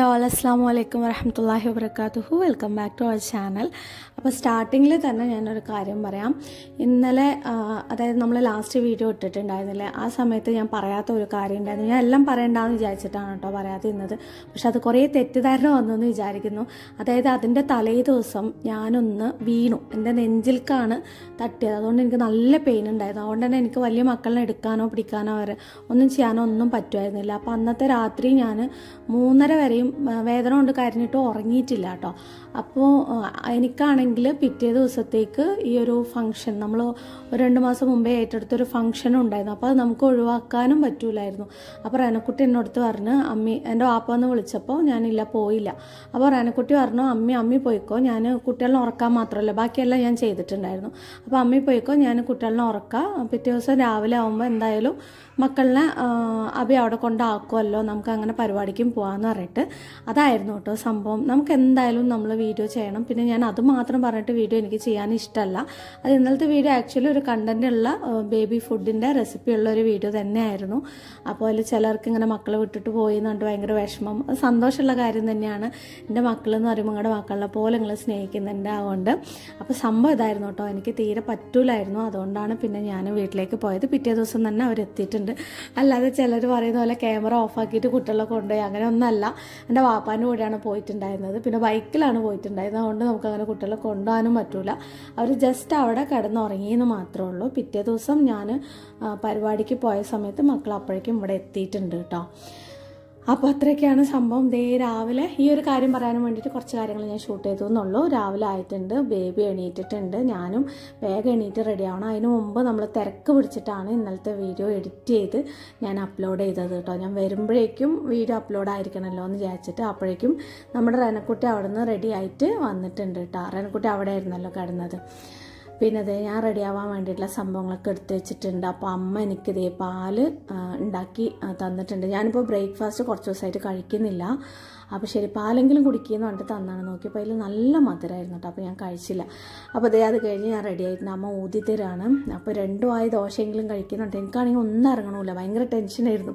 hi all അസ്സാം വലൈക്കും വരഹമത്തല്ലാഹി വാബർക്കാത്തു welcome back to our channel അപ്പോൾ സ്റ്റാർട്ടിങ്ങിൽ തന്നെ ഞാനൊരു കാര്യം പറയാം ഇന്നലെ അതായത് നമ്മൾ ലാസ്റ്റ് വീഡിയോ ഇട്ടിട്ടുണ്ടായിരുന്നില്ലേ ആ സമയത്ത് ഞാൻ പറയാത്ത ഒരു കാര്യം ഉണ്ടായിരുന്നു ഞാൻ എല്ലാം പറയണ്ടാന്ന് വിചാരിച്ചിട്ടാണ് കേട്ടോ പറയാതിരുന്നത് പക്ഷെ അത് കുറേ തെറ്റിദ്ധാരണ വന്നെന്ന് വിചാരിക്കുന്നു അതായത് അതിൻ്റെ തലേ ദിവസം ഞാനൊന്ന് വീണു എൻ്റെ നെഞ്ചിൽക്കാണ് തട്ടിയത് അതുകൊണ്ട് എനിക്ക് നല്ല പെയിൻ ഉണ്ടായിരുന്നു അതുകൊണ്ട് തന്നെ എനിക്ക് വലിയ മക്കളിനെ എടുക്കാനോ പിടിക്കാനോ വരെ ഒന്നും ചെയ്യാനോ ഒന്നും പറ്റുമായിരുന്നില്ല അപ്പോൾ അന്നത്തെ രാത്രി ഞാൻ മൂന്നര വരെയും വേദന കൊണ്ട് കരഞ്ഞിട്ട് ഉറങ്ങിയിട്ടില്ല കേട്ടോ അപ്പോൾ എനിക്കാണെങ്കിൽ പിറ്റേ ദിവസത്തേക്ക് ഈ ഒരു ഫംഗ്ഷൻ നമ്മൾ രണ്ട് മാസം മുമ്പേ ഏറ്റെടുത്തൊരു ഫംഗ്ഷൻ ഉണ്ടായിരുന്നു അപ്പോൾ അത് നമുക്ക് ഒഴിവാക്കാനും പറ്റൂലായിരുന്നു അപ്പോൾ റാനക്കുട്ടി എന്നോടത്ത് പറഞ്ഞ് അമ്മി എൻ്റെ വാപ്പ വന്ന് വിളിച്ചപ്പോൾ ഞാനില്ല പോയില്ല അപ്പോൾ റാനക്കുട്ടി പറഞ്ഞു അമ്മി അമ്മി പോയിക്കോ ഞാൻ കുട്ടികളെ ഉറക്കാൻ മാത്രമല്ല ബാക്കിയെല്ലാം ഞാൻ ചെയ്തിട്ടുണ്ടായിരുന്നു അപ്പോൾ അമ്മി പോയിക്കോ ഞാൻ കുട്ടികളെ ഉറക്കാം പിറ്റേ ദിവസം രാവിലെ ആകുമ്പോൾ എന്തായാലും മക്കളിനെ അഭി അവിടെ കൊണ്ടാക്കുമല്ലോ നമുക്ക് അങ്ങനെ പരിപാടിക്കും പോകാമെന്ന് പറഞ്ഞിട്ട് അതായിരുന്നു കേട്ടോ സംഭവം നമുക്ക് എന്തായാലും നമ്മൾ വീഡിയോ ചെയ്യണം പിന്നെ ഞാൻ അത് മാത്രം പറഞ്ഞിട്ട് വീഡിയോ എനിക്ക് ചെയ്യാൻ ഇഷ്ടമല്ല അത് ഇന്നലത്തെ വീഡിയോ ആക്ച്വലി ഒരു കണ്ടൻറ്റുള്ള ബേബി ഫുഡിൻ്റെ ഉള്ള ഒരു വീഡിയോ തന്നെയായിരുന്നു അപ്പോൾ അതിൽ ചിലർക്ക് ഇങ്ങനെ മക്കളെ വിട്ടിട്ട് പോയി എന്നുകൊണ്ട് ഭയങ്കര വിഷമം സന്തോഷമുള്ള കാര്യം തന്നെയാണ് എൻ്റെ മക്കളെന്ന് പറയുമ്പോൾ നിങ്ങളുടെ മക്കളെ പോലെ നിങ്ങൾ സ്നേഹിക്കുന്നുണ്ട് അതുകൊണ്ട് അപ്പോൾ സംഭവം ഇതായിരുന്നു കേട്ടോ എനിക്ക് തീരെ പറ്റൂലായിരുന്നു അതുകൊണ്ടാണ് പിന്നെ ഞാൻ വീട്ടിലേക്ക് പോയത് പിറ്റേ ദിവസം തന്നെ അവർ എത്തിയിട്ടുണ്ട് അല്ലാതെ ചിലർ പറയുന്ന പോലെ ക്യാമറ ഓഫാക്കിയിട്ട് കുട്ടികളെ കൊണ്ടുപോയി അങ്ങനെ ഒന്നല്ല എൻ്റെ വാപ്പാൻ്റെ കൂടെയാണ് പോയിട്ടുണ്ടായിരുന്നത് പിന്നെ ബൈക്കിലാണ് പോയിട്ടുണ്ടായത് അതുകൊണ്ട് നമുക്കങ്ങനെ കുട്ടികളെ കൊണ്ടുപോകാനും പറ്റൂല അവർ ജസ്റ്റ് അവിടെ കിടന്നുറങ്ങിയെന്ന് മാത്രമേ ഉള്ളൂ പിറ്റേ ദിവസം ഞാൻ പരിപാടിക്ക് പോയ സമയത്ത് മക്കൾ അപ്പോഴേക്കും ഇവിടെ എത്തിയിട്ടുണ്ട് കേട്ടോ അപ്പോൾ അത്രയൊക്കെയാണ് സംഭവം ദേ രാവിലെ ഈ ഒരു കാര്യം പറയാനും വേണ്ടിയിട്ട് കുറച്ച് കാര്യങ്ങൾ ഞാൻ ഷൂട്ട് ചെയ്തു എന്നുള്ളൂ രാവിലെ ആയിട്ടുണ്ട് ബേബി എണീറ്റിട്ടുണ്ട് ഞാനും വേഗം എണീറ്റ് റെഡി ആവണം അതിന് മുമ്പ് നമ്മൾ തിരക്ക് പിടിച്ചിട്ടാണ് ഇന്നലത്തെ വീഡിയോ എഡിറ്റ് ചെയ്ത് ഞാൻ അപ്ലോഡ് ചെയ്തത് കേട്ടോ ഞാൻ വരുമ്പോഴേക്കും വീഡിയോ അപ്ലോഡ് ആയിരിക്കണമല്ലോ എന്ന് വിചാരിച്ചിട്ട് അപ്പോഴേക്കും നമ്മുടെ റനക്കുട്ടി അവിടെ നിന്ന് റെഡി ആയിട്ട് വന്നിട്ടുണ്ട് കേട്ടോ റനക്കുട്ടി അവിടെ ആയിരുന്നല്ലോ കിടന്നത് പിന്നെ അത് ഞാൻ റെഡി ആവാൻ വേണ്ടിയിട്ടുള്ള സംഭവങ്ങളൊക്കെ എടുത്ത് വെച്ചിട്ടുണ്ട് അപ്പോൾ അമ്മ എനിക്കിതേ പാല് ഉണ്ടാക്കി തന്നിട്ടുണ്ട് ഞാനിപ്പോൾ ബ്രേക്ക്ഫാസ്റ്റ് കുറച്ച് ദിവസമായിട്ട് കഴിക്കുന്നില്ല അപ്പോൾ ശരി പാലെങ്കിലും കുടിക്കുകയെന്ന് പറഞ്ഞിട്ട് തന്നാണ് നോക്കിയപ്പോൾ അതിൽ നല്ല മധുരമായിരുന്നു കേട്ടോ അപ്പോൾ ഞാൻ കഴിച്ചില്ല അപ്പോൾ അതേ അത് കഴിഞ്ഞ് ഞാൻ റെഡി ആയിട്ടുണ്ട് അമ്മ ഊതിത്തരാണ് അപ്പോൾ അപ്പോൾ രണ്ടുമായി ദോശയെങ്കിലും കഴിക്കുന്നുണ്ട് എനിക്കാണെങ്കിൽ ഒന്നും ഇറങ്ങണമില്ല ഭയങ്കര ടെൻഷനായിരുന്നു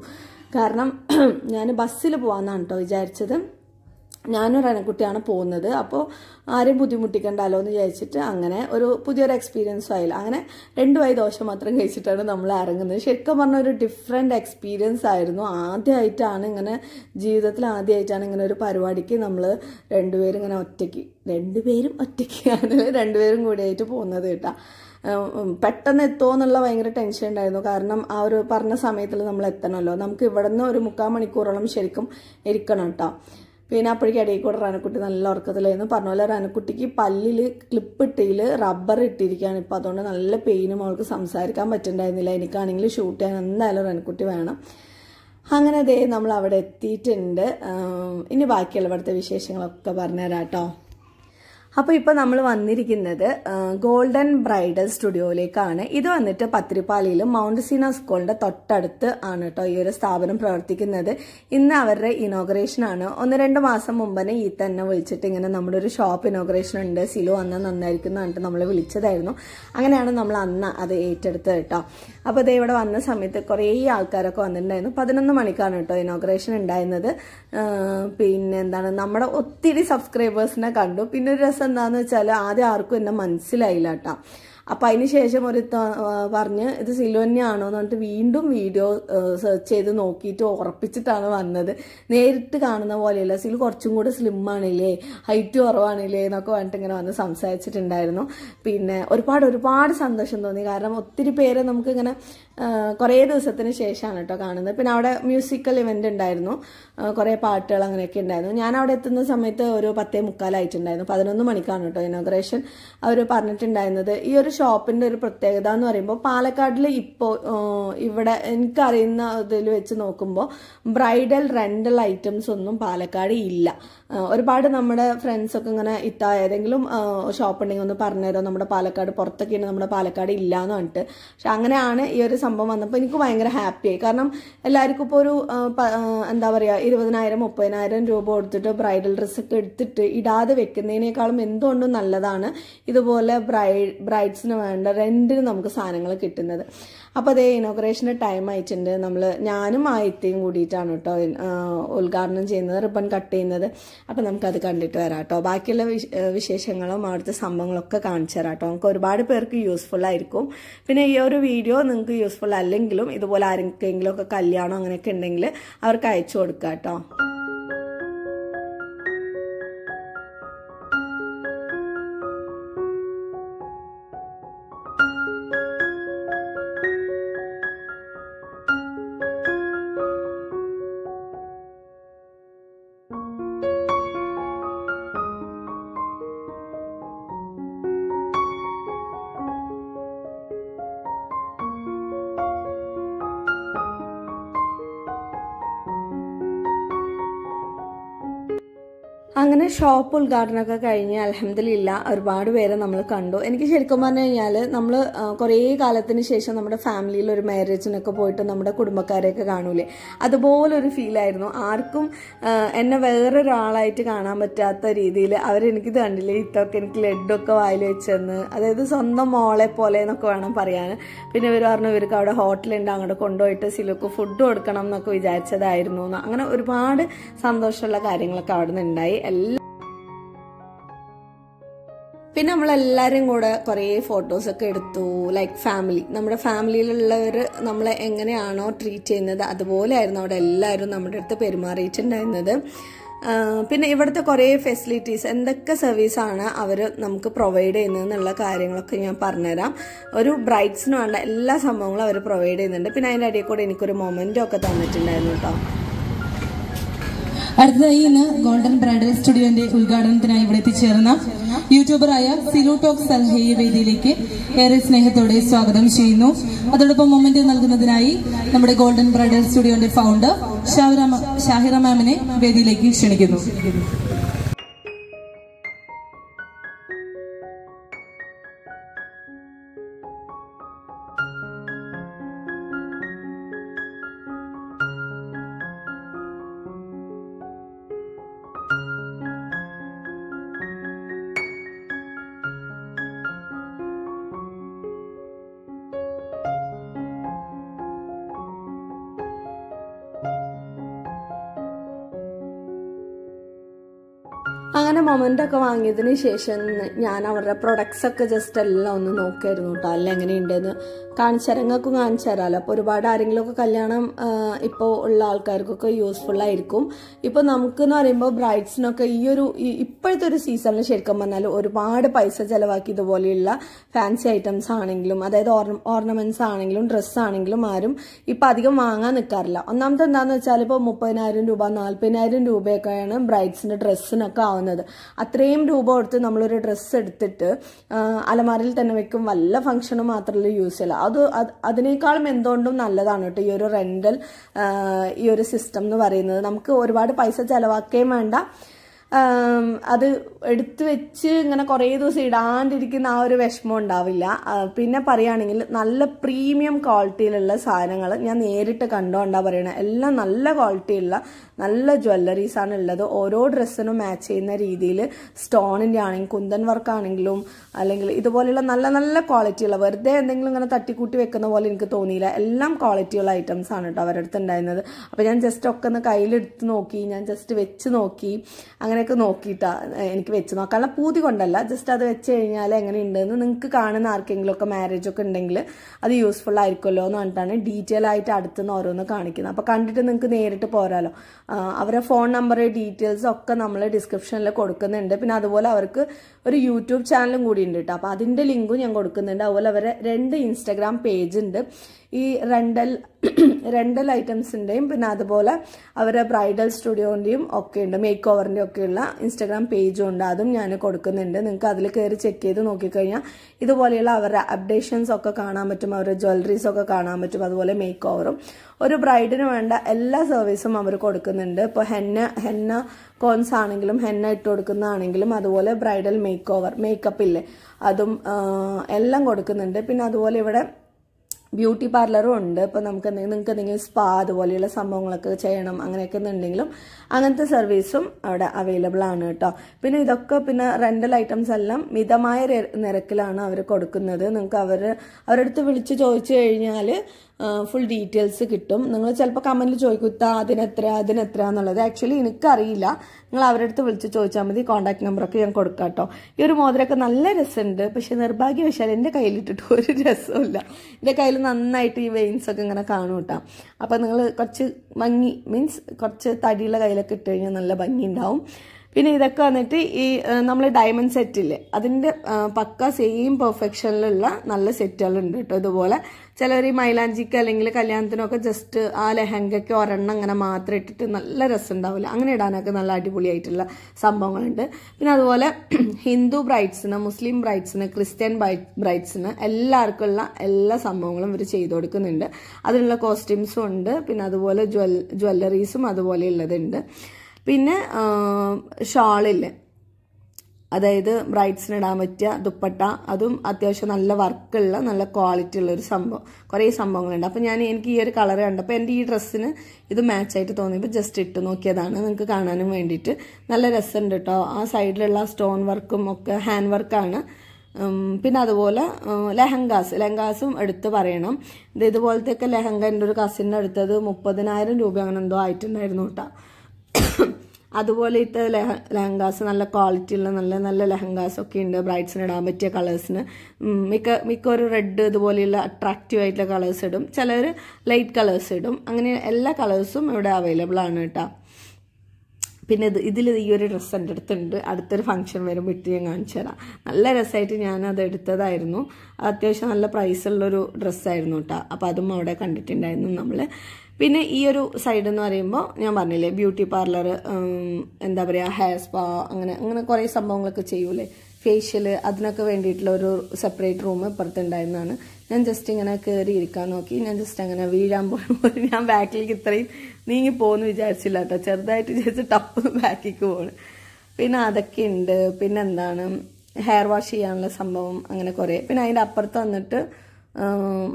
കാരണം ഞാൻ ബസ്സിൽ പോകാമെന്നാണ് കേട്ടോ വിചാരിച്ചത് ഞാനൊരു അനക്കുട്ടിയാണ് പോകുന്നത് അപ്പോൾ ആരെയും ബുദ്ധിമുട്ടിക്കണ്ടല്ലോ എന്ന് വിചാരിച്ചിട്ട് അങ്ങനെ ഒരു പുതിയൊരു എക്സ്പീരിയൻസ് ആയില്ല അങ്ങനെ രണ്ടു വൈ ദോശ മാത്രം കഴിച്ചിട്ടാണ് നമ്മൾ ഇറങ്ങുന്നത് ശരിക്കും പറഞ്ഞ ഒരു ഡിഫറെൻ്റ് എക്സ്പീരിയൻസ് ആയിരുന്നു ആദ്യമായിട്ടാണ് ഇങ്ങനെ ജീവിതത്തിൽ ആദ്യമായിട്ടാണ് ഇങ്ങനെ ഒരു പരിപാടിക്ക് നമ്മൾ രണ്ടുപേരും ഇങ്ങനെ ഒറ്റയ്ക്ക് രണ്ടുപേരും ഒറ്റയ്ക്ക് ആണെങ്കിൽ രണ്ടുപേരും കൂടിയായിട്ട് പോകുന്നത് കേട്ടോ പെട്ടെന്ന് എത്തുമോ എന്നുള്ള ഭയങ്കര ടെൻഷൻ ഉണ്ടായിരുന്നു കാരണം ആ ഒരു പറഞ്ഞ സമയത്തിൽ നമ്മൾ എത്തണമല്ലോ നമുക്ക് ഇവിടെ നിന്ന് ഒരു മുക്കാൽ മണിക്കൂറോളം ശരിക്കും ഇരിക്കണം കേട്ടോ പിന്നെ അപ്പോഴേക്കും ഇടയിൽ കൂടെ റനക്കുട്ടി നല്ല ഉറക്കത്തിലായിരുന്നു പറഞ്ഞ പോലെ റനക്കുട്ടിക്ക് പല്ലിൽ ക്ലിപ്പ് ഇട്ടിയിൽ റബ്ബർ ഇട്ടിരിക്കുകയാണ് ഇപ്പം അതുകൊണ്ട് നല്ല പെയിനും അവൾക്ക് സംസാരിക്കാൻ പറ്റുന്നുണ്ടായിരുന്നില്ല എനിക്കാണെങ്കിൽ ഷൂട്ട് ചെയ്യാൻ എന്തായാലും റനക്കുട്ടി വേണം അങ്ങനെ അതേ നമ്മൾ അവിടെ എത്തിയിട്ടുണ്ട് ഇനി ബാക്കിയുള്ള ഇവിടുത്തെ വിശേഷങ്ങളൊക്കെ പറഞ്ഞുതരാം കേട്ടോ അപ്പോൾ ഇപ്പോൾ നമ്മൾ വന്നിരിക്കുന്നത് ഗോൾഡൻ ബ്രൈഡൽ സ്റ്റുഡിയോയിലേക്കാണ് ഇത് വന്നിട്ട് പത്തിരിപ്പാലിയിൽ മൗണ്ട് സീന സ്കൂളിന്റെ തൊട്ടടുത്ത് ആണ് കേട്ടോ ഈ ഒരു സ്ഥാപനം പ്രവർത്തിക്കുന്നത് ഇന്ന് അവരുടെ ആണ് ഒന്ന് രണ്ട് മാസം മുമ്പ് തന്നെ ഈ തന്നെ വിളിച്ചിട്ട് ഇങ്ങനെ നമ്മുടെ ഒരു ഷോപ്പ് ഇനോഗ്രേഷൻ ഉണ്ട് സിലു അന്ന് നന്നായിരിക്കുന്നു എന്നിട്ട് നമ്മൾ വിളിച്ചതായിരുന്നു അങ്ങനെയാണ് നമ്മൾ അന്ന് അത് ഏറ്റെടുത്തത് കേട്ടോ അപ്പോൾ അതേ ഇവിടെ വന്ന സമയത്ത് കുറേ ആൾക്കാരൊക്കെ വന്നിട്ടുണ്ടായിരുന്നു പതിനൊന്ന് മണിക്കാണ് കേട്ടോ ഇനോഗ്രേഷൻ ഉണ്ടായിരുന്നത് പിന്നെ എന്താണ് നമ്മുടെ ഒത്തിരി സബ്സ്ക്രൈബേഴ്സിനെ കണ്ടു പിന്നെ ഒരു രസം എന്താണെന്ന് വെച്ചാൽ ആദ്യം ആർക്കും എന്നെ മനസ്സിലായില്ല കേട്ടോ അപ്പം അതിന് ശേഷം ഒരു പറഞ്ഞ് ഇത് സിലു തന്നെയാണോ എന്ന് പറഞ്ഞിട്ട് വീണ്ടും വീഡിയോ സെർച്ച് ചെയ്ത് നോക്കിയിട്ട് ഉറപ്പിച്ചിട്ടാണ് വന്നത് നേരിട്ട് കാണുന്ന പോലെയല്ല സിൽ കുറച്ചും കൂടെ സ്ലിം ആണില്ലേ ഹൈറ്റ് കുറവാണില്ലേ എന്നൊക്കെ പറഞ്ഞിട്ട് ഇങ്ങനെ വന്ന് സംസാരിച്ചിട്ടുണ്ടായിരുന്നു പിന്നെ ഒരുപാട് ഒരുപാട് സന്തോഷം തോന്നി കാരണം ഒത്തിരി പേരെ നമുക്കിങ്ങനെ കുറേ ദിവസത്തിന് ശേഷമാണ് കേട്ടോ കാണുന്നത് പിന്നെ അവിടെ മ്യൂസിക്കൽ ഇവൻ്റ് ഉണ്ടായിരുന്നു കുറേ പാട്ടുകൾ അങ്ങനെയൊക്കെ ഉണ്ടായിരുന്നു ഞാൻ അവിടെ എത്തുന്ന സമയത്ത് ഒരു പത്തേ മുക്കാലായിട്ടുണ്ടായിരുന്നു പതിനൊന്ന് മണിക്കാണ് കേട്ടോ ഇനോഗ്രേഷൻ അവർ പറഞ്ഞിട്ടുണ്ടായിരുന്നത് ഈ ഒരു ഷോപ്പിന്റെ ഒരു പ്രത്യേകത എന്ന് പറയുമ്പോൾ പാലക്കാടിൽ ഇപ്പോൾ ഇവിടെ എനിക്കറിയുന്ന ഇതിൽ വെച്ച് നോക്കുമ്പോൾ ബ്രൈഡൽ റെന്റൽ ഐറ്റംസ് ഒന്നും പാലക്കാട് ഇല്ല ഒരുപാട് നമ്മുടെ ഫ്രണ്ട്സൊക്കെ ഇങ്ങനെ ഇത്ത ഏതെങ്കിലും ഷോപ്പ് ഉണ്ടെങ്കിൽ ഒന്ന് പറഞ്ഞുതരോ നമ്മുടെ പാലക്കാട് പുറത്തൊക്കെയാണ് നമ്മുടെ പാലക്കാട് ഇല്ല എന്ന് പറഞ്ഞിട്ട് പക്ഷെ അങ്ങനെയാണ് ഈ ഒരു സംഭവം വന്നപ്പോൾ എനിക്ക് ഭയങ്കര ഹാപ്പിയായി കാരണം എല്ലാവർക്കും ഇപ്പോൾ ഒരു എന്താ പറയുക ഇരുപതിനായിരം മുപ്പതിനായിരം രൂപ കൊടുത്തിട്ട് ബ്രൈഡൽ ഡ്രസ്സൊക്കെ എടുത്തിട്ട് ഇടാതെ വെക്കുന്നതിനേക്കാളും എന്തുകൊണ്ടും നല്ലതാണ് ഇതുപോലെ ബ്രൈ ബ്രൈഡ്സ് ഡോളേഴ്സിന് വേണ്ട രണ്ടിന് നമുക്ക് സാധനങ്ങൾ കിട്ടുന്നത് അപ്പോൾ അതേ ഇനോഗ്രേഷൻ്റെ ടൈം ആയിട്ടുണ്ട് നമ്മൾ ഞാനും ആയിത്തയും കൂടിയിട്ടാണ് കേട്ടോ ഉദ്ഘാടനം ചെയ്യുന്നത് റിബൺ കട്ട് ചെയ്യുന്നത് അപ്പോൾ നമുക്കത് കണ്ടിട്ട് വരാം കേട്ടോ ബാക്കിയുള്ള വിശേഷങ്ങളും അവിടുത്തെ സംഭവങ്ങളൊക്കെ കാണിച്ചു തരാം കേട്ടോ നമുക്ക് ഒരുപാട് പേർക്ക് യൂസ്ഫുൾ ആയിരിക്കും പിന്നെ ഈ ഒരു വീഡിയോ നിങ്ങൾക്ക് യൂസ്ഫുൾ അല്ലെങ്കിലും ഇതുപോലെ ആർക്കെങ്കിലും ഒക്കെ കല്യാണം അങ്ങനെയൊക്കെ ഉണ്ടെങ്കിൽ അവർക്ക് അയച്ചു കൊടുക്കാം കേട്ടോ അങ്ങനെ ഷോപ്പ് ഉദ്ഘാടനമൊക്കെ കഴിഞ്ഞ് അലഹമ്മദില്ല ഒരുപാട് പേരെ നമ്മൾ കണ്ടു എനിക്ക് ശരിക്കും പറഞ്ഞു കഴിഞ്ഞാൽ നമ്മൾ കുറേ കാലത്തിന് ശേഷം നമ്മുടെ ഫാമിലിയിൽ ഒരു മാരേജിനൊക്കെ പോയിട്ട് നമ്മുടെ കുടുംബക്കാരെയൊക്കെ കാണൂലേ അതുപോലൊരു ഫീലായിരുന്നു ആർക്കും എന്നെ വേറൊരാളായിട്ട് കാണാൻ പറ്റാത്ത രീതിയിൽ ഇത് കണ്ടില്ലേ ഇത്തൊക്കെ എനിക്ക് ലഡ്ഡൊക്കെ വായിൽ വെച്ചെന്ന് അതായത് സ്വന്തം മോളെ പോലെ എന്നൊക്കെ വേണം പറയാൻ പിന്നെ ഇവർ പറഞ്ഞു ഇവർക്ക് അവിടെ ഹോട്ടലുണ്ട് അങ്ങോട്ട് കൊണ്ടുപോയിട്ട് സിലുക്ക് ഫുഡ് കൊടുക്കണം എന്നൊക്കെ വിചാരിച്ചതായിരുന്നു അങ്ങനെ ഒരുപാട് സന്തോഷമുള്ള കാര്യങ്ങളൊക്കെ അവിടെ നിന്നുണ്ടായി പിന്നെ നമ്മളെല്ലാവരും കൂടെ കുറേ ഫോട്ടോസൊക്കെ എടുത്തു ലൈക്ക് ഫാമിലി നമ്മുടെ ഫാമിലിയിലുള്ളവർ നമ്മളെ എങ്ങനെയാണോ ട്രീറ്റ് ചെയ്യുന്നത് അതുപോലെയായിരുന്നു അവിടെ എല്ലാവരും നമ്മുടെ അടുത്ത് പെരുമാറിയിട്ടുണ്ടായിരുന്നത് പിന്നെ ഇവിടുത്തെ കുറേ ഫെസിലിറ്റീസ് എന്തൊക്കെ സർവീസാണ് അവർ നമുക്ക് പ്രൊവൈഡ് ചെയ്യുന്നത് എന്നുള്ള കാര്യങ്ങളൊക്കെ ഞാൻ പറഞ്ഞുതരാം ഒരു ബ്രൈറ്റ്സിന് വേണ്ട എല്ലാ സംഭവങ്ങളും അവർ പ്രൊവൈഡ് ചെയ്യുന്നുണ്ട് പിന്നെ അതിൻ്റെ ഇടയിൽ കൂടെ എനിക്കൊരു മൊമെൻറ്റൊക്കെ ഒക്കെ തന്നിട്ടുണ്ടായിരുന്നു കേട്ടോ അടുത്തതായി ഇന്ന് ഗോൾഡൻ ബ്രൈഡൽ സ്റ്റുഡിയോന്റെ ഉദ്ഘാടനത്തിനായി ഇവിടെ എത്തിച്ചേർന്ന യൂട്യൂബറായ സിലു ടോക് സൽഹയെ വേദിയിലേക്ക് ഏറെ സ്നേഹത്തോടെ സ്വാഗതം ചെയ്യുന്നു അതോടൊപ്പം മൊമെന്റ് നൽകുന്നതിനായി നമ്മുടെ ഗോൾഡൻ ബ്രൈഡൽ സ്റ്റുഡിയോന്റെ ഫൗണ്ടർ ഷാഹിറ മാമിനെ വേദിയിലേക്ക് ക്ഷണിക്കുന്നു മൊമെൻ്റ് ഒക്കെ വാങ്ങിയതിന് ശേഷം ഞാൻ അവരുടെ പ്രൊഡക്ട്സ് ഒക്കെ ജസ്റ്റ് എല്ലാം ഒന്ന് നോക്കിയായിരുന്നു കേട്ടോ അല്ല എങ്ങനെയുണ്ടെന്ന് കാണിച്ചു തരാം കാണിച്ചു തരാമല്ലോ അപ്പോൾ ഒരുപാട് ആരെങ്കിലുമൊക്കെ കല്യാണം ഇപ്പോൾ ഉള്ള ആൾക്കാർക്കൊക്കെ യൂസ്ഫുൾ ആയിരിക്കും ഇപ്പോൾ നമുക്ക് എന്ന് പറയുമ്പോൾ ബ്രൈഡ്സിനൊക്കെ ഈ ഒരു ഇപ്പോഴത്തെ ഒരു സീസണിൽ ശരിക്കും പറഞ്ഞാൽ ഒരുപാട് പൈസ ചിലവാക്കി ഇതുപോലെയുള്ള ഫാൻസി ഐറ്റംസ് ആണെങ്കിലും അതായത് ഓർണമെന്റ്സ് ആണെങ്കിലും ഡ്രസ്സ് ആണെങ്കിലും ആരും ഇപ്പം അധികം വാങ്ങാൻ നിൽക്കാറില്ല ഒന്നാമത്തെ എന്താണെന്ന് വെച്ചാൽ ഇപ്പോൾ മുപ്പതിനായിരം രൂപ നാൽപ്പതിനായിരം രൂപയൊക്കെയാണ് ബ്രൈഡ്സിൻ്റെ ഡ്രസ്സിനൊക്കെ ആവുന്നത് അത്രയും രൂപ കൊടുത്ത് നമ്മളൊരു ഡ്രസ്സ് എടുത്തിട്ട് അലമാരയിൽ തന്നെ വെക്കും വല്ല ഫംഗ്ഷനും മാത്രമല്ല യൂസ് ചെയ്യില്ല അത് അതിനേക്കാളും എന്തുകൊണ്ടും നല്ലതാണ് കേട്ടോ ഈ ഒരു റെന്റൽ ഈ ഒരു സിസ്റ്റം എന്ന് പറയുന്നത് നമുക്ക് ഒരുപാട് പൈസ ചെലവാക്കുകയും വേണ്ട അത് എടുത്തു വെച്ച് ഇങ്ങനെ കുറേ ദിവസം ഇടാണ്ടിരിക്കുന്ന ആ ഒരു വിഷമം ഉണ്ടാവില്ല പിന്നെ പറയുകയാണെങ്കിൽ നല്ല പ്രീമിയം ക്വാളിറ്റിയിലുള്ള സാധനങ്ങൾ ഞാൻ നേരിട്ട് കണ്ടുകൊണ്ടാണ് പറയണത് എല്ലാം നല്ല ക്വാളിറ്റിയുള്ള നല്ല ജ്വല്ലറീസാണ് ഉള്ളത് ഓരോ ഡ്രസ്സിനും മാച്ച് ചെയ്യുന്ന രീതിയിൽ സ്റ്റോണിൻ്റെ ആണെങ്കിലും കുന്തൻ വർക്ക് ആണെങ്കിലും അല്ലെങ്കിൽ ഇതുപോലെയുള്ള നല്ല നല്ല ക്വാളിറ്റിയുള്ള വെറുതെ എന്തെങ്കിലും ഇങ്ങനെ തട്ടിക്കൂട്ടി വെക്കുന്ന പോലെ എനിക്ക് തോന്നിയില്ല എല്ലാം ക്വാളിറ്റിയുള്ള ഐറ്റംസ് ആണ് കേട്ടോ അവരുടെ അടുത്ത് ഉണ്ടായിരുന്നത് അപ്പോൾ ഞാൻ ജസ്റ്റ് ഒക്കെ ഒന്ന് കയ്യിലെടുത്ത് നോക്കി ഞാൻ ജസ്റ്റ് വെച്ച് നോക്കി അങ്ങനെയൊക്കെ നോക്കിയിട്ടാ എനിക്ക് വെച്ച് നോക്കാം കാരണം പൂതി കൊണ്ടല്ല ജസ്റ്റ് അത് വെച്ച് കഴിഞ്ഞാൽ എങ്ങനെ ഉണ്ടെന്ന് നിങ്ങൾക്ക് കാണുന്ന ആർക്കെങ്കിലുമൊക്കെ മാരേജ് ഒക്കെ ഉണ്ടെങ്കിൽ അത് യൂസ്ഫുൾ ആയിരിക്കുമല്ലോ എന്ന് പറഞ്ഞിട്ടാണ് ഡീറ്റെയിൽ ആയിട്ട് അടുത്തുനിന്ന് ഓരോന്ന് കാണിക്കുന്നത് അപ്പോൾ കണ്ടിട്ട് നിങ്ങൾക്ക് നേരിട്ട് പോരാലോ അവരെ ഫോൺ നമ്പർ ഡീറ്റെയിൽസ് ഒക്കെ നമ്മൾ ഡിസ്ക്രിപ്ഷനിൽ കൊടുക്കുന്നുണ്ട് പിന്നെ അതുപോലെ അവർക്ക് ഒരു യൂട്യൂബ് ചാനലും കൂടി ഉണ്ട് കേട്ടോ അപ്പോൾ അതിൻ്റെ ലിങ്കും ഞാൻ കൊടുക്കുന്നുണ്ട് അതുപോലെ അവരെ രണ്ട് ഇൻസ്റ്റാഗ്രാം പേജ് ഉണ്ട് ഈ റെൻ്റൽ റെൻ്റൽ ഐറ്റംസിൻ്റെയും പിന്നെ അതുപോലെ അവരെ ബ്രൈഡൽ സ്റ്റുഡിയോൻ്റെയും ഒക്കെ ഉണ്ട് മേക്ക് ഓവറിൻ്റെയും ഒക്കെയുള്ള ഇൻസ്റ്റാഗ്രാം പേജും ഉണ്ട് അതും ഞാൻ കൊടുക്കുന്നുണ്ട് നിങ്ങൾക്ക് അതിൽ കയറി ചെക്ക് ചെയ്ത് നോക്കിക്കഴിഞ്ഞാൽ ഇതുപോലെയുള്ള അവരുടെ അപ്ഡേഷൻസ് ഒക്കെ കാണാൻ പറ്റും അവരുടെ ജ്വല്ലറീസ് ഒക്കെ കാണാൻ പറ്റും അതുപോലെ മേക്ക് ഓവറും ഒരു ബ്രൈഡിന് വേണ്ട എല്ലാ സർവീസും അവർ കൊടുക്കുന്നുണ്ട് ഇപ്പോൾ ഹെന്ന ഹെന്ന കോൺസ് ആണെങ്കിലും ഹെന്ന ഇട്ട് കൊടുക്കുന്നതാണെങ്കിലും അതുപോലെ ബ്രൈഡൽ മേക്ക് ഓവർ മേക്കപ്പ് ഇല്ലേ അതും എല്ലാം കൊടുക്കുന്നുണ്ട് പിന്നെ അതുപോലെ ഇവിടെ ബ്യൂട്ടി പാർലറും ഉണ്ട് ഇപ്പോൾ നമുക്ക് എന്തെങ്കിലും നിങ്ങൾക്ക് എന്തെങ്കിലും സ്പാ അതുപോലെയുള്ള സംഭവങ്ങളൊക്കെ ചെയ്യണം അങ്ങനെയൊക്കെ എന്നുണ്ടെങ്കിലും അങ്ങനത്തെ സർവീസും അവിടെ അവൈലബിൾ ആണ് കേട്ടോ പിന്നെ ഇതൊക്കെ പിന്നെ റെന്റൽ ഐറ്റംസ് എല്ലാം മിതമായ നിരക്കിലാണ് അവർ കൊടുക്കുന്നത് നിങ്ങൾക്ക് അവർ അവരടുത്ത് വിളിച്ച് ചോദിച്ചു കഴിഞ്ഞാൽ ഫുൾ ഡീറ്റെയിൽസ് കിട്ടും നിങ്ങൾ ചിലപ്പോൾ കമൻറ്റിൽ ചോദിക്കുക അതിനെത്ര അതിനെത്ര എന്നുള്ളത് ആക്ച്വലി എനിക്കറിയില്ല നിങ്ങൾ അവരുടെ അടുത്ത് വിളിച്ച് ചോദിച്ചാൽ മതി കോൺടാക്ട് നമ്പറൊക്കെ ഞാൻ കൊടുക്കാം കേട്ടോ ഈ ഒരു മോതിരമൊക്കെ നല്ല രസമുണ്ട് പക്ഷേ നിർഭാഗ്യവശാൽ എൻ്റെ കയ്യിലിട്ടിട്ട് ഒരു രസമില്ല എൻ്റെ കയ്യിൽ നന്നായിട്ട് ഈ വെയിൻസ് ഒക്കെ ഇങ്ങനെ കാണും കേട്ടോ അപ്പോൾ നിങ്ങൾ കുറച്ച് ഭംഗി മീൻസ് കുറച്ച് തടിയുള്ള കയ്യിലൊക്കെ ഇട്ട് കഴിഞ്ഞാൽ നല്ല ഭംഗി ഉണ്ടാവും പിന്നെ ഇതൊക്കെ വന്നിട്ട് ഈ നമ്മൾ ഡയമണ്ട് സെറ്റില്ലേ അതിൻ്റെ പക്ക സെയിം പെർഫെക്ഷനിലുള്ള നല്ല സെറ്റുകളുണ്ട് കേട്ടോ ഇതുപോലെ ചിലർ ഈ മൈലാഞ്ചിക്ക് അല്ലെങ്കിൽ കല്യാണത്തിനൊക്കെ ജസ്റ്റ് ആ ലെഹങ്കയ്ക്ക് ഒരെണ്ണം അങ്ങനെ മാത്രം ഇട്ടിട്ട് നല്ല രസമുണ്ടാവില്ല അങ്ങനെ ഇടാനൊക്കെ നല്ല അടിപൊളിയായിട്ടുള്ള സംഭവങ്ങളുണ്ട് പിന്നെ അതുപോലെ ഹിന്ദു ബ്രൈഡ്സിന് മുസ്ലിം ബ്രൈഡ്സിന് ക്രിസ്ത്യൻ ബ്രൈഡ്സിന് എല്ലാവർക്കുള്ള എല്ലാ സംഭവങ്ങളും ഇവർ ചെയ്തു കൊടുക്കുന്നുണ്ട് അതിനുള്ള കോസ്റ്റ്യൂംസും ഉണ്ട് പിന്നെ അതുപോലെ ജ്വൽ ജ്വല്ലറീസും അതുപോലെയുള്ളതുണ്ട് പിന്നെ ഷാളില്ലേ അതായത് ബ്രൈഡ്സിന് ഇടാൻ പറ്റിയ ദുപ്പട്ട അതും അത്യാവശ്യം നല്ല വർക്കുള്ള നല്ല ക്വാളിറ്റി ഉള്ള ഒരു സംഭവം കുറേ സംഭവങ്ങളുണ്ട് അപ്പോൾ ഞാൻ എനിക്ക് ഈ ഒരു കളർ കണ്ടപ്പോൾ എൻ്റെ ഈ ഡ്രസ്സിന് ഇത് മാച്ചായിട്ട് തോന്നിയപ്പോൾ ജസ്റ്റ് ഇട്ട് നോക്കിയതാണ് നിങ്ങൾക്ക് കാണാനും വേണ്ടിയിട്ട് നല്ല രസമുണ്ട് കേട്ടോ ആ സൈഡിലുള്ള സ്റ്റോൺ വർക്കും ഒക്കെ ഹാൻഡ് വർക്കാണ് പിന്നെ അതുപോലെ ലെഹങ്കാസ് ലെഹങ്കാസും എടുത്ത് പറയണം ഇത് ഇതുപോലത്തെയൊക്കെ ലെഹങ്ക എൻ്റെ ഒരു കസിൻ്റെ എടുത്തത് മുപ്പതിനായിരം രൂപ അങ്ങനെ എന്തോ ആയിട്ടുണ്ടായിരുന്നു കേട്ടോ അതുപോലെ ഇട്ട ലെഹങ്കാസ് നല്ല ക്വാളിറ്റി ഉള്ള നല്ല നല്ല ഒക്കെ ഉണ്ട് ബ്രൈഡ്സിന് ഇടാൻ പറ്റിയ കളേഴ്സിന് മിക്ക മിക്ക ഒരു റെഡ് ഇതുപോലെയുള്ള അട്രാക്റ്റീവ് ആയിട്ടുള്ള കളേഴ്സ് ഇടും ചിലർ ലൈറ്റ് കളേഴ്സ് ഇടും അങ്ങനെ എല്ലാ കളേഴ്സും ഇവിടെ അവൈലബിൾ ആണ് കേട്ടോ പിന്നെ ഇത് ഇതിൽ ഈ ഒരു ഡ്രസ്സ് എൻ്റെ അടുത്തുണ്ട് അടുത്തൊരു ഫംഗ്ഷൻ വരുമ്പോൾ ഇട്ട് ഞാൻ കാണിച്ചു തരാം നല്ല രസമായിട്ട് അത് എടുത്തതായിരുന്നു അത്യാവശ്യം നല്ല പ്രൈസുള്ളൊരു ഡ്രസ്സായിരുന്നു കേട്ടോ അപ്പോൾ അതും അവിടെ കണ്ടിട്ടുണ്ടായിരുന്നു നമ്മൾ പിന്നെ ഈ ഒരു സൈഡ് എന്ന് പറയുമ്പോൾ ഞാൻ പറഞ്ഞില്ലേ ബ്യൂട്ടി പാർലർ എന്താ പറയുക ഹെയർ സ്പാ അങ്ങനെ അങ്ങനെ കുറേ സംഭവങ്ങളൊക്കെ ചെയ്യൂലേ ഫേഷ്യൽ അതിനൊക്കെ വേണ്ടിയിട്ടുള്ള ഒരു സെപ്പറേറ്റ് റൂം ഉണ്ടായിരുന്നതാണ് ഞാൻ ജസ്റ്റ് ഇങ്ങനെ കയറി ഇരിക്കാൻ നോക്കി ഞാൻ ജസ്റ്റ് അങ്ങനെ വീഴാൻ പോകുമ്പോൾ ഞാൻ ബാക്കിലേക്ക് ഇത്രയും നീങ്ങി പോകുന്ന വിചാരിച്ചില്ല കേട്ടോ ചെറുതായിട്ട് ജസ്റ്റ് ടപ്പ് ബാക്കിക്ക് പോകണം പിന്നെ അതൊക്കെ ഉണ്ട് പിന്നെ എന്താണ് ഹെയർ വാഷ് ചെയ്യാനുള്ള സംഭവം അങ്ങനെ കുറേ പിന്നെ അതിൻ്റെ അപ്പുറത്ത് വന്നിട്ട്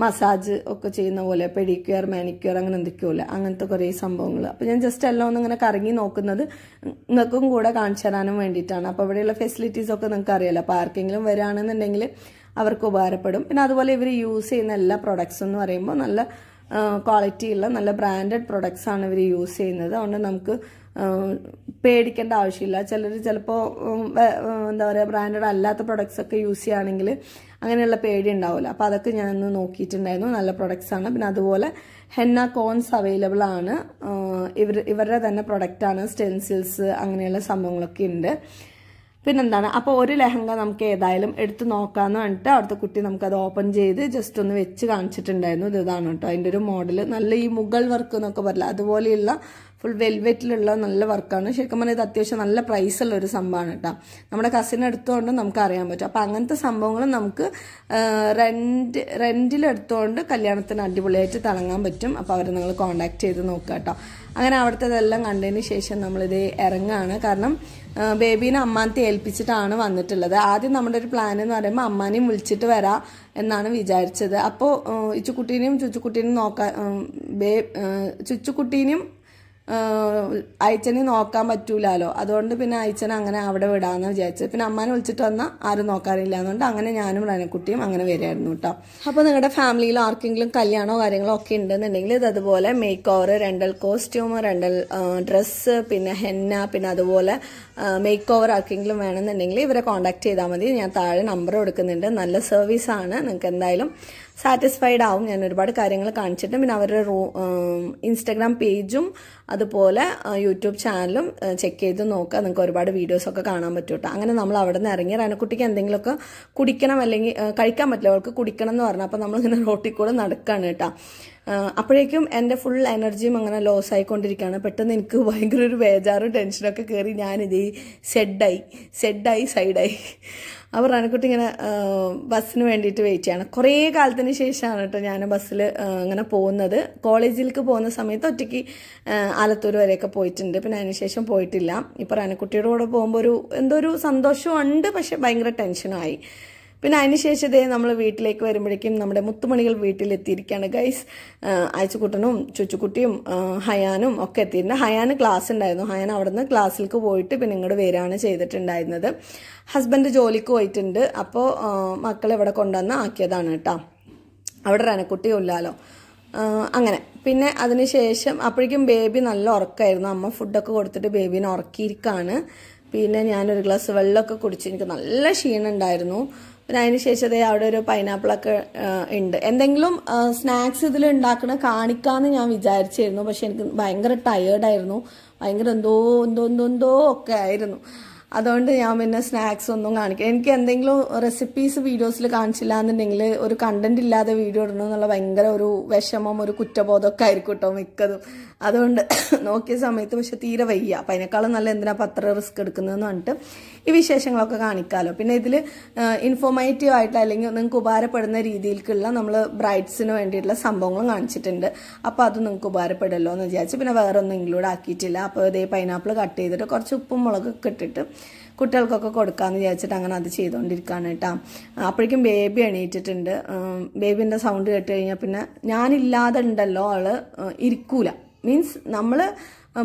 മസാജ് ഒക്കെ ചെയ്യുന്ന പോലെ പെഡിക്യർ മാനിക്യൂർ അങ്ങനെ എന്തൊക്കെയോ അല്ല അങ്ങനത്തെ കുറേ സംഭവങ്ങൾ അപ്പോൾ ഞാൻ ജസ്റ്റ് എല്ലാം ഒന്നും ഇങ്ങനെ കറങ്ങി നോക്കുന്നത് നിങ്ങൾക്കും കൂടെ കാണിച്ചു തരാനും വേണ്ടിയിട്ടാണ് അപ്പോൾ ഇവിടെയുള്ള ഒക്കെ നിങ്ങൾക്ക് അറിയാലോ അപ്പോൾ ആർക്കെങ്കിലും വരികയാണെന്നുണ്ടെങ്കിൽ അവർക്ക് ഉപകാരപ്പെടും പിന്നെ അതുപോലെ ഇവർ യൂസ് ചെയ്യുന്ന എല്ലാ പ്രൊഡക്ട്സ് എന്ന് പറയുമ്പോൾ നല്ല ക്വാളിറ്റിയുള്ള നല്ല ബ്രാൻഡഡ് പ്രൊഡക്ട്സ് ആണ് ഇവർ യൂസ് ചെയ്യുന്നത് അതുകൊണ്ട് നമുക്ക് പേടിക്കേണ്ട ആവശ്യമില്ല ചിലർ ചിലപ്പോൾ എന്താ പറയുക ബ്രാൻഡഡ് അല്ലാത്ത പ്രൊഡക്ട്സ് ഒക്കെ യൂസ് ചെയ്യുകയാണെങ്കിൽ അങ്ങനെയുള്ള പേടി ഉണ്ടാവില്ല അപ്പോൾ അതൊക്കെ ഒന്ന് നോക്കിയിട്ടുണ്ടായിരുന്നു നല്ല പ്രൊഡക്ട്സ് ആണ് പിന്നെ അതുപോലെ ഹെന്ന കോൺസ് അവൈലബിൾ ആണ് ഇവർ ഇവരുടെ തന്നെ പ്രൊഡക്റ്റാണ് സ്റ്റെൻസിൽസ് അങ്ങനെയുള്ള സംഭവങ്ങളൊക്കെ ഉണ്ട് പിന്നെന്താണ് അപ്പോൾ ഒരു ലെഹങ്ക നമുക്ക് ഏതായാലും എടുത്ത് നോക്കാമെന്ന് പറഞ്ഞിട്ട് അവിടുത്തെ കുട്ടി നമുക്കത് ഓപ്പൺ ചെയ്ത് ജസ്റ്റ് ഒന്ന് വെച്ച് കാണിച്ചിട്ടുണ്ടായിരുന്നു ഇതാണ് കേട്ടോ അതിൻ്റെ ഒരു മോഡൽ നല്ല ഈ മുഗൾ വർക്ക് എന്നൊക്കെ പറയില്ല അതുപോലെയുള്ള ഫുൾ വെൽവെറ്റിലുള്ള നല്ല വർക്കാണ് ശരിക്കും പറഞ്ഞാൽ ഇത് അത്യാവശ്യം നല്ല പ്രൈസുള്ള ഒരു സംഭവമാണ് കേട്ടോ നമ്മുടെ കസിൻ എടുത്തുകൊണ്ട് നമുക്ക് അറിയാൻ പറ്റും അപ്പം അങ്ങനത്തെ സംഭവങ്ങൾ നമുക്ക് റെൻറ്റ് റെൻറ്റിലെടുത്തുകൊണ്ട് കല്യാണത്തിന് അടിപൊളിയായിട്ട് തിളങ്ങാൻ പറ്റും അപ്പോൾ അവരെ നിങ്ങൾ കോൺടാക്ട് ചെയ്ത് നോക്കുക കേട്ടോ അങ്ങനെ ഇതെല്ലാം കണ്ടതിന് ശേഷം നമ്മളിത് ഇറങ്ങുകയാണ് കാരണം ബേബീനെ അമ്മാനത്തെ ഏൽപ്പിച്ചിട്ടാണ് വന്നിട്ടുള്ളത് ആദ്യം നമ്മുടെ ഒരു പ്ലാൻ എന്ന് പറയുമ്പോൾ അമ്മാനെയും വിളിച്ചിട്ട് വരാം എന്നാണ് വിചാരിച്ചത് അപ്പോൾ ഇച്ചുക്കുട്ടീനെയും ചുച്ചുക്കുട്ടീനെയും നോക്കാൻ ബേ ചുച്ചുക്കുട്ടീനെയും അയച്ചനെ നോക്കാൻ പറ്റൂലാലോ അതുകൊണ്ട് പിന്നെ അയച്ചൻ അങ്ങനെ അവിടെ വിടാന്ന് വിചാരിച്ചത് പിന്നെ അമ്മാനെ വിളിച്ചിട്ട് വന്നാൽ ആരും നോക്കാറില്ല എന്നുകൊണ്ട് അങ്ങനെ ഞാനും റനക്കുട്ടിയും അങ്ങനെ വരികയായിരുന്നു കേട്ടോ അപ്പോൾ നിങ്ങളുടെ ഫാമിലിയിൽ ആർക്കെങ്കിലും കല്യാണമോ കാര്യങ്ങളോ ഒക്കെ ഉണ്ടെന്നുണ്ടെങ്കിൽ ഇത് അതുപോലെ make over rental costume rental dress പിന്നെ ഹെന്ന പിന്നെ അതുപോലെ മേക്ക് ഓവർ ആർക്കെങ്കിലും വേണമെന്നുണ്ടെങ്കിൽ ഇവരെ കോൺടാക്ട് ചെയ്താൽ മതി ഞാൻ താഴെ നമ്പർ കൊടുക്കുന്നുണ്ട് നല്ല സർവീസാണ് നിങ്ങൾക്ക് എന്തായാലും സാറ്റിസ്ഫൈഡ് ആവും ഞാൻ ഒരുപാട് കാര്യങ്ങൾ കാണിച്ചിട്ട് പിന്നെ അവരുടെ റൂ ഇൻസ്റ്റഗ്രാം പേജും അതുപോലെ യൂട്യൂബ് ചാനലും ചെക്ക് ചെയ്ത് നോക്കുക നിങ്ങൾക്ക് ഒരുപാട് വീഡിയോസൊക്കെ കാണാൻ പറ്റും കേട്ടോ അങ്ങനെ നമ്മൾ അവിടെ നിന്ന് ഇറങ്ങി റനക്കുട്ടിക്ക് എന്തെങ്കിലുമൊക്കെ കുടിക്കണം അല്ലെങ്കിൽ കഴിക്കാൻ പറ്റില്ല അവൾക്ക് കുടിക്കണം എന്ന് പറഞ്ഞു അപ്പോൾ നമ്മളിങ്ങനെ റോട്ടിൽ കൂടെ നടക്കുകയാണ് കേട്ടോ അപ്പോഴേക്കും എൻ്റെ ഫുൾ എനർജിയും അങ്ങനെ ലോസ് ആയിക്കൊണ്ടിരിക്കുകയാണ് പെട്ടെന്ന് എനിക്ക് ഭയങ്കര ഒരു ബേജാറും ടെൻഷനൊക്കെ കയറി ഞാനിത് സെഡായി സെഡായി സൈഡായി അവർ റണക്കുട്ടി ഇങ്ങനെ ബസ്സിന് വേണ്ടിയിട്ട് വെയിറ്റ് ചെയ്യണം കുറേ കാലത്തിന് ശേഷമാണ് കേട്ടോ ഞാൻ ബസ്സിൽ അങ്ങനെ പോകുന്നത് കോളേജിലേക്ക് പോകുന്ന സമയത്ത് ഒറ്റയ്ക്ക് ആലത്തൂർ വരെയൊക്കെ പോയിട്ടുണ്ട് പിന്നെ അതിനുശേഷം പോയിട്ടില്ല ഇപ്പോൾ റണക്കുട്ടിയുടെ കൂടെ പോകുമ്പോൾ ഒരു എന്തോ ഒരു സന്തോഷമുണ്ട് പക്ഷേ ഭയങ്കര ടെൻഷനായി പിന്നെ അതിനുശേഷം ഇതേ നമ്മൾ വീട്ടിലേക്ക് വരുമ്പോഴേക്കും നമ്മുടെ മുത്തുമണികൾ വീട്ടിലെത്തിയിരിക്കുകയാണ് ഗൈസ് അയച്ചുകുട്ടനും ചുച്ചുക്കുട്ടിയും ഹയാനും ഒക്കെ എത്തിയിട്ടുണ്ട് ഹയാന് ക്ലാസ് ഉണ്ടായിരുന്നു ഹയാൻ അവിടുന്ന് ക്ലാസ്സിലേക്ക് പോയിട്ട് പിന്നെ ഇങ്ങോട്ട് വരികയാണ് ചെയ്തിട്ടുണ്ടായിരുന്നത് ഹസ്ബൻഡ് ജോലിക്ക് പോയിട്ടുണ്ട് അപ്പോൾ മക്കളെ ഇവിടെ കൊണ്ടുവന്ന് ആക്കിയതാണ് കേട്ടോ അവിടെ റനക്കുട്ടിയും ഇല്ലാലോ അങ്ങനെ പിന്നെ ശേഷം അപ്പോഴേക്കും ബേബി നല്ല ഉറക്കമായിരുന്നു അമ്മ ഫുഡൊക്കെ കൊടുത്തിട്ട് ബേബീനെ ഉറക്കിയിരിക്കുകയാണ് പിന്നെ ഞാനൊരു ഗ്ലാസ് വെള്ളമൊക്കെ കുടിച്ച് എനിക്ക് നല്ല ക്ഷീണം പിന്നെ അതിന് ശേഷം അവിടെ ഒരു പൈനാപ്പിളൊക്കെ ഉണ്ട് എന്തെങ്കിലും സ്നാക്സ് ഇതിൽ ഉണ്ടാക്കണ കാണിക്കാന്ന് ഞാൻ വിചാരിച്ചിരുന്നു പക്ഷെ എനിക്ക് ഭയങ്കര ടയേർഡായിരുന്നു ഭയങ്കര എന്തോ എന്തോ എന്തോ എന്തോ ഒക്കെ ആയിരുന്നു അതുകൊണ്ട് ഞാൻ പിന്നെ സ്നാക്സ് ഒന്നും കാണിക്കും എനിക്ക് എന്തെങ്കിലും റെസിപ്പീസ് വീഡിയോസിൽ കാണിച്ചില്ല എന്നുണ്ടെങ്കിൽ ഒരു കണ്ടന്റ് ഇല്ലാതെ വീഡിയോ ഇടണം എന്നുള്ള ഭയങ്കര ഒരു വിഷമം ഒരു കുറ്റബോധമൊക്കെ ആയിരിക്കും കേട്ടോ മിക്കതും അതുകൊണ്ട് നോക്കിയ സമയത്ത് പക്ഷെ തീരെ വയ്യ അപ്പം അതിനേക്കാളും നല്ല എന്തിനാ പത്ര റിസ്ക് എടുക്കുന്നതെന്ന് പറഞ്ഞിട്ട് ഈ വിശേഷങ്ങളൊക്കെ കാണിക്കാമല്ലോ പിന്നെ ഇതിൽ ഇൻഫോർമേറ്റീവ് ആയിട്ട് അല്ലെങ്കിൽ നിങ്ങൾക്ക് ഉപകാരപ്പെടുന്ന രീതിയിലേക്കുള്ള നമ്മൾ ബ്രൈഡ്സിന് വേണ്ടിയിട്ടുള്ള സംഭവങ്ങളും കാണിച്ചിട്ടുണ്ട് അപ്പോൾ അത് നിങ്ങൾക്ക് ഉപകാരപ്പെടുമല്ലോ എന്ന് വിചാരിച്ച് പിന്നെ വേറെ ഒന്നും ഇൻക്ലൂഡ് ആക്കിയിട്ടില്ല അപ്പോൾ ഇതേ പൈനാപ്പിൾ കട്ട് ചെയ്തിട്ട് കുറച്ച് ഉപ്പും മുളകൊക്കെ ഇട്ടിട്ട് കുട്ടികൾക്കൊക്കെ കൊടുക്കാമെന്ന് വിചാരിച്ചിട്ട് അങ്ങനെ അത് ചെയ്തുകൊണ്ടിരിക്കുകയാണ് കേട്ടോ അപ്പോഴേക്കും ബേബി എണീറ്റിട്ടുണ്ട് ബേബിൻ്റെ സൗണ്ട് കേട്ട് കഴിഞ്ഞാൽ പിന്നെ ഞാനില്ലാതെ ഉണ്ടല്ലോ ആൾ ഇരിക്കൂല മീൻസ് നമ്മൾ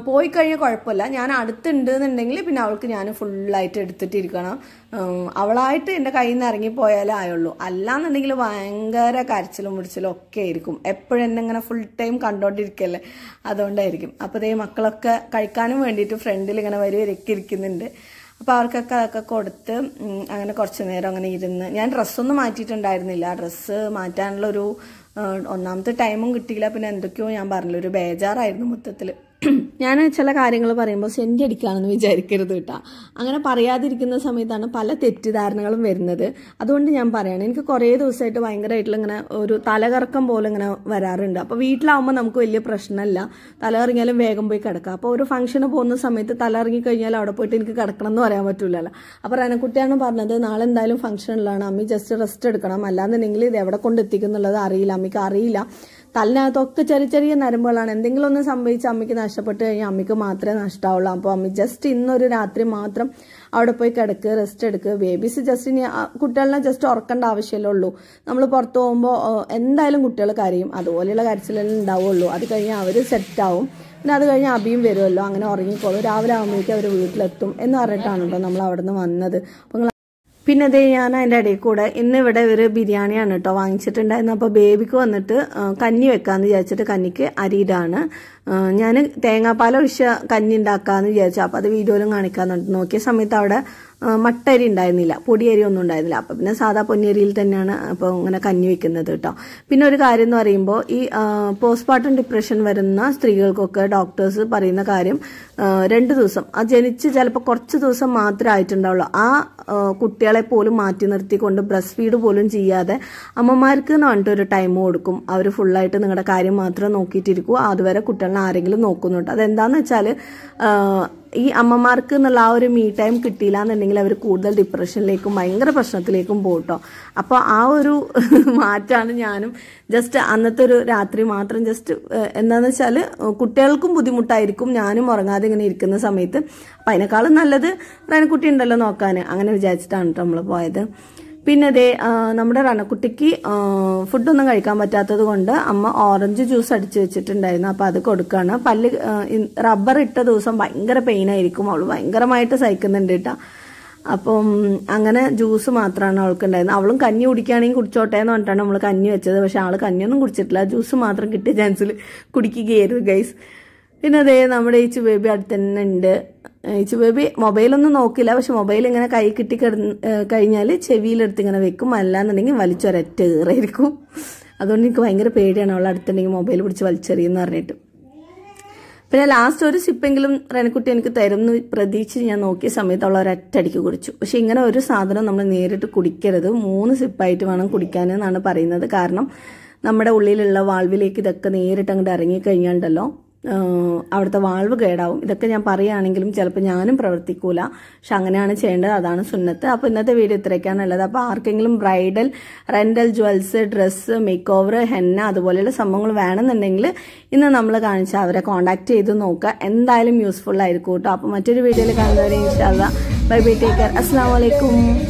പോയി കഴിഞ്ഞാൽ കുഴപ്പമില്ല ഞാൻ അടുത്തുണ്ട് എന്നുണ്ടെങ്കിൽ പിന്നെ അവൾക്ക് ഞാൻ ഫുള്ളായിട്ട് എടുത്തിട്ടിരിക്കണം അവളായിട്ട് എൻ്റെ കയ്യിൽ നിന്ന് ഇറങ്ങിപ്പോയാലേ ആയുള്ളൂ അല്ലാന്നുണ്ടെങ്കിൽ ഭയങ്കര കരച്ചിലും മുടിച്ചിലും ഒക്കെ ആയിരിക്കും എപ്പോഴും എന്നെ ഇങ്ങനെ ഫുൾ ടൈം കണ്ടോണ്ടിരിക്കല്ലേ അതുകൊണ്ടായിരിക്കും അപ്പോൾ ഇതേ മക്കളൊക്കെ കഴിക്കാനും വേണ്ടിയിട്ട് ഫ്രണ്ടിൽ ഇങ്ങനെ വരുവരൊക്കെ ഇരിക്കുന്നുണ്ട് അപ്പോൾ അവർക്കൊക്കെ അതൊക്കെ കൊടുത്ത് അങ്ങനെ കുറച്ച് നേരം അങ്ങനെ ഇരുന്ന് ഞാൻ ഡ്രസ്സൊന്നും മാറ്റിയിട്ടുണ്ടായിരുന്നില്ല ഡ്രസ്സ് മാറ്റാനുള്ളൊരു ഒന്നാമത്തെ ടൈമും കിട്ടിയില്ല പിന്നെ എന്തൊക്കെയോ ഞാൻ പറഞ്ഞില്ല ഒരു ബേജാറായിരുന്നു മൊത്തത്തിൽ ഞാൻ ചില കാര്യങ്ങൾ പറയുമ്പോൾ സെൻറ്റി അടിക്കുകയാണെന്ന് വിചാരിക്കരുത് കേട്ടോ അങ്ങനെ പറയാതിരിക്കുന്ന സമയത്താണ് പല തെറ്റിദ്ധാരണകളും വരുന്നത് അതുകൊണ്ട് ഞാൻ പറയാണ് എനിക്ക് കുറേ ദിവസമായിട്ട് ഭയങ്കരമായിട്ടുള്ള ഇങ്ങനെ ഒരു തലകറക്കം പോലെ ഇങ്ങനെ വരാറുണ്ട് അപ്പോൾ വീട്ടിലാവുമ്പോൾ നമുക്ക് വലിയ പ്രശ്നമല്ല തലകറങ്ങിയാലും വേഗം പോയി കിടക്കുക അപ്പോൾ ഒരു ഫംഗ്ഷന് പോകുന്ന സമയത്ത് തലകറങ്ങി കഴിഞ്ഞാൽ അവിടെ പോയിട്ട് എനിക്ക് കിടക്കണം എന്ന് പറയാൻ പറ്റില്ലല്ലോ അപ്പോൾ റനക്കുട്ടിയാണ് പറഞ്ഞത് നാളെ എന്തായാലും ഫംഗ്ഷനിലാണ് അമ്മി ജസ്റ്റ് റെസ്റ്റ് എടുക്കണം അല്ലാന്നുണ്ടെങ്കിൽ ഇത് എവിടെ കൊണ്ടെത്തിക്കുന്നുള്ളത് അറിയില്ല അമ്മിക്ക് അറിയില്ല തല്ലിനകത്തൊക്കെ ചെറിയ ചെറിയ നരമ്പുകളാണ് എന്തെങ്കിലും ഒന്ന് സംഭവിച്ച് അമ്മയ്ക്ക് നഷ്ടപ്പെട്ട് കഴിഞ്ഞാൽ അമ്മയ്ക്ക് മാത്രമേ നഷ്ടമാവുള്ളൂ അപ്പോൾ അമ്മ ജസ്റ്റ് ഇന്നൊരു രാത്രി മാത്രം അവിടെ പോയി കിടക്കുക റെസ്റ്റ് എടുക്കുക ബേബീസ് ജസ്റ്റ് ഇനി കുട്ടികളെ ജസ്റ്റ് ഉറക്കേണ്ട ആവശ്യമല്ലേ ഉള്ളൂ നമ്മൾ പുറത്തു പോകുമ്പോൾ എന്തായാലും കുട്ടികൾ കരയും അതുപോലെയുള്ള കരച്ചിലെല്ലാം ഉണ്ടാവുള്ളൂ അത് കഴിഞ്ഞാൽ അവർ സെറ്റാവും പിന്നെ അത് കഴിഞ്ഞ് അബിയും വരുമല്ലോ അങ്ങനെ ഉറങ്ങിക്കോളും രാവിലെ ആകുമ്പോഴേക്കും അവർ വീട്ടിലെത്തും എന്ന് പറഞ്ഞിട്ടാണല്ലോ നമ്മൾ അവിടെ നിന്ന് വന്നത് അപ്പം പിന്നെ അതേ ഞാൻ അതിൻ്റെ ഇടയിൽ കൂടെ ഇന്നിവിടെ ഒരു ബിരിയാണിയാണ് കേട്ടോ വാങ്ങിച്ചിട്ടുണ്ടായിരുന്നു അപ്പോൾ ബേബിക്ക് വന്നിട്ട് കഞ്ഞി വെക്കാമെന്ന് വിചാരിച്ചിട്ട് കഞ്ഞിക്ക് അരിയിടാണ് ഞാൻ തേങ്ങാപ്പാൽ കഞ്ഞി ഉണ്ടാക്കാമെന്ന് വിചാരിച്ചു അപ്പോൾ അത് വീഡിയോയിലും കാണിക്കാമെന്നുണ്ട് നോക്കിയ സമയത്ത് അവിടെ മട്ടരി ഉണ്ടായിരുന്നില്ല പൊടിയരി ഒന്നും ഉണ്ടായിരുന്നില്ല അപ്പം പിന്നെ സാധാ പൊന്നിയരിയിൽ തന്നെയാണ് അപ്പോൾ ഇങ്ങനെ കഞ്ഞി വെക്കുന്നത് കേട്ടോ പിന്നെ ഒരു കാര്യം എന്ന് പറയുമ്പോൾ ഈ പോസ്റ്റ്മോർട്ടം ഡിപ്രഷൻ വരുന്ന സ്ത്രീകൾക്കൊക്കെ ഡോക്ടേഴ്സ് പറയുന്ന കാര്യം രണ്ട് ദിവസം ആ ജനിച്ച് ചിലപ്പോൾ കുറച്ച് ദിവസം മാത്രമേ ആയിട്ടുണ്ടാവുള്ളൂ ആ കുട്ടികളെ പോലും മാറ്റി നിർത്തിക്കൊണ്ട് ബ്രസ്റ്റ് ഫീഡ് പോലും ചെയ്യാതെ അമ്മമാർക്ക് എന്ന് പറഞ്ഞിട്ട് ഒരു ടൈം കൊടുക്കും അവർ ഫുള്ളായിട്ട് നിങ്ങളുടെ കാര്യം മാത്രം നോക്കിയിട്ടിരിക്കുക അതുവരെ കുട്ടികളെ ആരെങ്കിലും നോക്കുന്നുണ്ട് അതെന്താണെന്ന് വെച്ചാൽ ഈ അമ്മമാർക്ക് എന്നുള്ള ആ ഒരു മീ ടൈം കിട്ടിയില്ല എന്നുണ്ടെങ്കിൽ അവർ കൂടുതൽ ഡിപ്രഷനിലേക്കും ഭയങ്കര പ്രശ്നത്തിലേക്കും പോട്ടോ അപ്പോൾ ആ ഒരു മാറ്റാണ് ഞാനും ജസ്റ്റ് അന്നത്തെ ഒരു രാത്രി മാത്രം ജസ്റ്റ് എന്താണെന്ന് വെച്ചാൽ കുട്ടികൾക്കും ബുദ്ധിമുട്ടായിരിക്കും ഞാനും ഉറങ്ങാതെ ഇങ്ങനെ ഇരിക്കുന്ന സമയത്ത് അപ്പം അതിനേക്കാളും നല്ലത് കുട്ടി ഉണ്ടല്ലോ നോക്കാൻ അങ്ങനെ വിചാരിച്ചിട്ടാണ് കേട്ടോ നമ്മൾ പോയത് പിന്നെ അതേ നമ്മുടെ റണക്കുട്ടിക്ക് ഫുഡൊന്നും കഴിക്കാൻ പറ്റാത്തത് കൊണ്ട് അമ്മ ഓറഞ്ച് ജ്യൂസ് അടിച്ചു വെച്ചിട്ടുണ്ടായിരുന്നു അപ്പോൾ അത് കൊടുക്കുകയാണ് പല്ല് റബ്ബർ ഇട്ട ദിവസം ഭയങ്കര പെയിനായിരിക്കും അവൾ ഭയങ്കരമായിട്ട് സഹിക്കുന്നുണ്ട് കേട്ടോ അപ്പം അങ്ങനെ ജ്യൂസ് മാത്രമാണ് അവൾക്ക് ഉണ്ടായിരുന്നത് അവളും കഞ്ഞി കുടിക്കുകയാണെങ്കിൽ കുടിച്ചോട്ടെ എന്ന് പറഞ്ഞിട്ടാണ് നമ്മൾ കഞ്ഞി വെച്ചത് പക്ഷെ ആൾ കഞ്ഞിയൊന്നും കുടിച്ചിട്ടില്ല ജ്യൂസ് മാത്രം കിട്ടിയ ചാൻസിൽ കുടിക്കുകയായിരുന്നു ഗൈസ് പിന്നെ അതേ നമ്മുടെ ഈ ബേബി അടുത്തന്നെ ഉണ്ട് ഇച്ചു ബേബി മൊബൈലൊന്നും നോക്കില്ല പക്ഷെ മൊബൈൽ ഇങ്ങനെ കൈ കിട്ടി കഴിഞ്ഞാൽ ചെവിയിലെടുത്ത് ഇങ്ങനെ വെക്കും അല്ലാന്നുണ്ടെങ്കിൽ വലിച്ചൊരറ്റ കയറായിരിക്കും അതുകൊണ്ട് എനിക്ക് ഭയങ്കര പേടിയാണ് അവൾ അടുത്തുണ്ടെങ്കിൽ മൊബൈൽ പിടിച്ച് വലിച്ചെറിയെന്ന് പറഞ്ഞിട്ട് പിന്നെ ലാസ്റ്റ് ഒരു സിപ്പെങ്കിലും റെനക്കുട്ടി എനിക്ക് തരും എന്ന് പ്രതീക്ഷിച്ച് ഞാൻ നോക്കിയ സമയത്ത് അവൾ ഒരറ്റടിക്ക് കുടിച്ചു പക്ഷെ ഇങ്ങനെ ഒരു സാധനം നമ്മൾ നേരിട്ട് കുടിക്കരുത് മൂന്ന് സിപ്പായിട്ട് വേണം കുടിക്കാൻ എന്നാണ് പറയുന്നത് കാരണം നമ്മുടെ ഉള്ളിലുള്ള വാൾവിലേക്ക് ഇതൊക്കെ നേരിട്ട് അങ്ങോട്ട് ഇറങ്ങിക്കഴിഞ്ഞാണ്ടല്ലോ അവിടുത്തെ വാൾവ് കേടാവും ഇതൊക്കെ ഞാൻ പറയുകയാണെങ്കിലും ചിലപ്പോൾ ഞാനും പ്രവർത്തിക്കൂല പക്ഷെ അങ്ങനെയാണ് ചെയ്യേണ്ടത് അതാണ് സുന്നത്ത് അപ്പോൾ ഇന്നത്തെ വീഡിയോ ഇത്രയൊക്കെയാണ് ഉള്ളത് അപ്പോൾ ആർക്കെങ്കിലും bridal rental jewels dress make over henna അതുപോലെയുള്ള സംഭവങ്ങൾ വേണമെന്നുണ്ടെങ്കിൽ ഇന്ന് നമ്മൾ കാണിച്ച അവരെ കോൺടാക്ട് ചെയ്ത് നോക്കുക എന്തായാലും യൂസ്ഫുൾ ആയിരിക്കും കേട്ടോ അപ്പോൾ മറ്റൊരു വീഡിയോയിൽ കാണുന്നവരെ ഇൻഷാല്ല ബൈ ബൈ ടേക്ക് കെയർ അസ്സാം വലൈക്കും